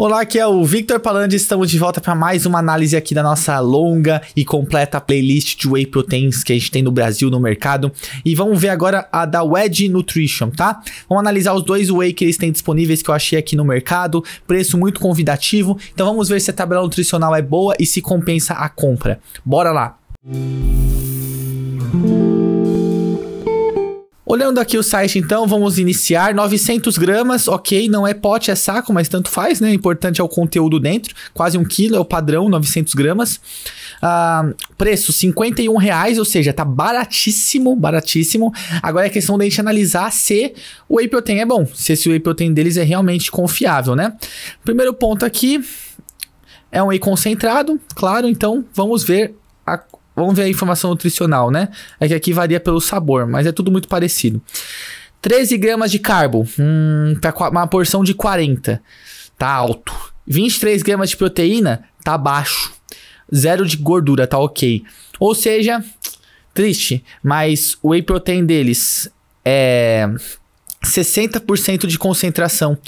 Olá, aqui é o Victor Palandi, estamos de volta para mais uma análise aqui da nossa longa e completa playlist de whey proteins que a gente tem no Brasil, no mercado. E vamos ver agora a da Wedge Nutrition, tá? Vamos analisar os dois whey que eles têm disponíveis que eu achei aqui no mercado, preço muito convidativo. Então vamos ver se a tabela nutricional é boa e se compensa a compra. Bora lá! Música Olhando aqui o site, então, vamos iniciar. 900 gramas, ok, não é pote, é saco, mas tanto faz, né? O importante é o conteúdo dentro. Quase um quilo é o padrão, 900 gramas. Ah, preço, 51 reais, ou seja, tá baratíssimo, baratíssimo. Agora é questão da gente analisar se o whey protein é bom, se esse whey protein deles é realmente confiável, né? Primeiro ponto aqui é um whey concentrado, claro, então vamos ver a, Vamos ver a informação nutricional, né? É que aqui varia pelo sabor, mas é tudo muito parecido. 13 gramas de carbo, hum, uma porção de 40, tá alto. 23 gramas de proteína, tá baixo. Zero de gordura, tá ok. Ou seja, triste, mas o whey protein deles é 60% de concentração.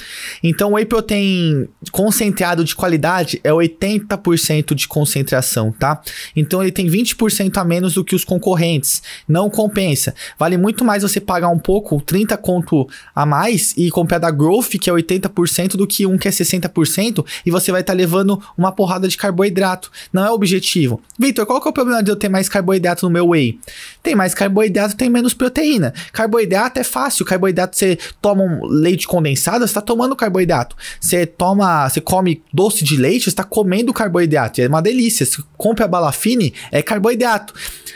Então, o whey protein concentrado de qualidade é 80% de concentração, tá? Então, ele tem 20% a menos do que os concorrentes. Não compensa. Vale muito mais você pagar um pouco, 30 conto a mais, e comprar da Growth, que é 80%, do que um que é 60%, e você vai estar tá levando uma porrada de carboidrato. Não é o objetivo. Vitor, qual que é o problema de eu ter mais carboidrato no meu whey? Tem mais carboidrato, tem menos proteína. Carboidrato é fácil, carboidrato você toma um leite condensado, você tá tomando carboidrato. Você toma, você come doce de leite, você tá comendo carboidrato. É uma delícia. Você compra a balafine, é carboidrato.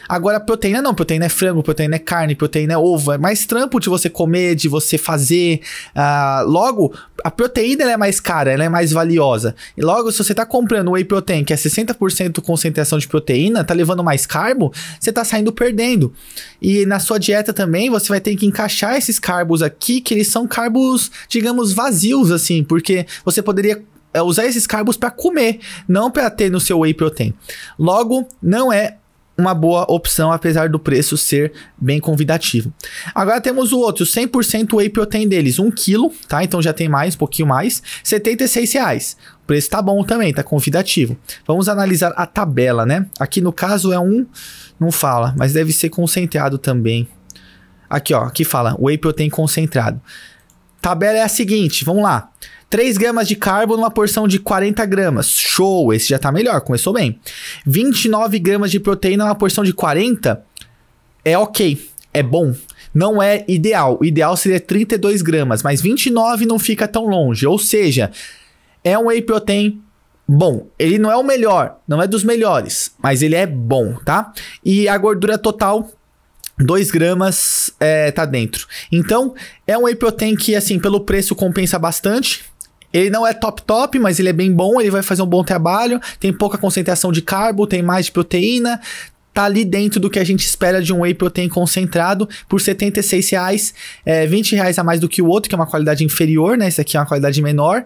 Agora, proteína não, proteína é frango, proteína é carne, proteína é ovo. É mais trampo de você comer, de você fazer. Uh, logo, a proteína é mais cara, ela é mais valiosa. E logo, se você está comprando whey protein, que é 60% concentração de proteína, tá levando mais carbo, você está saindo perdendo. E na sua dieta também, você vai ter que encaixar esses carbos aqui aqui que eles são carbos, digamos, vazios, assim, porque você poderia é, usar esses carbos para comer, não para ter no seu whey protein. Logo, não é uma boa opção, apesar do preço ser bem convidativo. Agora temos o outro, 100% whey protein deles, 1 kg, tá? Então já tem mais, um pouquinho mais, R$ reais. O preço tá bom também, tá convidativo. Vamos analisar a tabela, né? Aqui no caso é um, não fala, mas deve ser concentrado também. Aqui, ó, aqui fala, whey protein concentrado. Tabela é a seguinte, vamos lá. 3 gramas de carbo numa porção de 40 gramas. Show, esse já tá melhor, começou bem. 29 gramas de proteína numa porção de 40 é ok, é bom. Não é ideal. O ideal seria 32 gramas, mas 29 não fica tão longe. Ou seja, é um whey protein bom. Ele não é o melhor, não é dos melhores, mas ele é bom, tá? E a gordura total 2 gramas é, tá dentro. Então, é um whey protein que, assim, pelo preço compensa bastante. Ele não é top top, mas ele é bem bom, ele vai fazer um bom trabalho, tem pouca concentração de carbo, tem mais de proteína, tá ali dentro do que a gente espera de um whey protein concentrado por R$ 76, reais, é, 20 reais a mais do que o outro, que é uma qualidade inferior, né? Esse aqui é uma qualidade menor.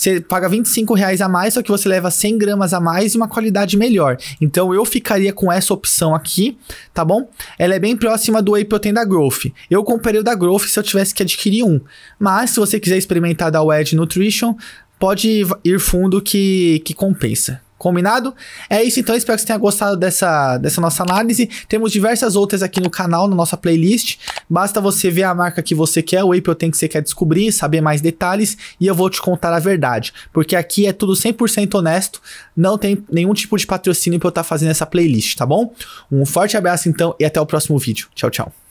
Você paga 25 reais a mais, só que você leva 100 gramas a mais e uma qualidade melhor. Então eu ficaria com essa opção aqui, tá bom? Ela é bem próxima do Whey Protein da Growth. Eu comprei o da Growth se eu tivesse que adquirir um. Mas se você quiser experimentar da Wed Nutrition, pode ir fundo que, que compensa. Combinado? É isso então, espero que você tenha gostado dessa, dessa nossa análise. Temos diversas outras aqui no canal, na nossa playlist. Basta você ver a marca que você quer, o tem que você quer descobrir, saber mais detalhes e eu vou te contar a verdade. Porque aqui é tudo 100% honesto, não tem nenhum tipo de patrocínio para eu estar tá fazendo essa playlist, tá bom? Um forte abraço então e até o próximo vídeo. Tchau, tchau.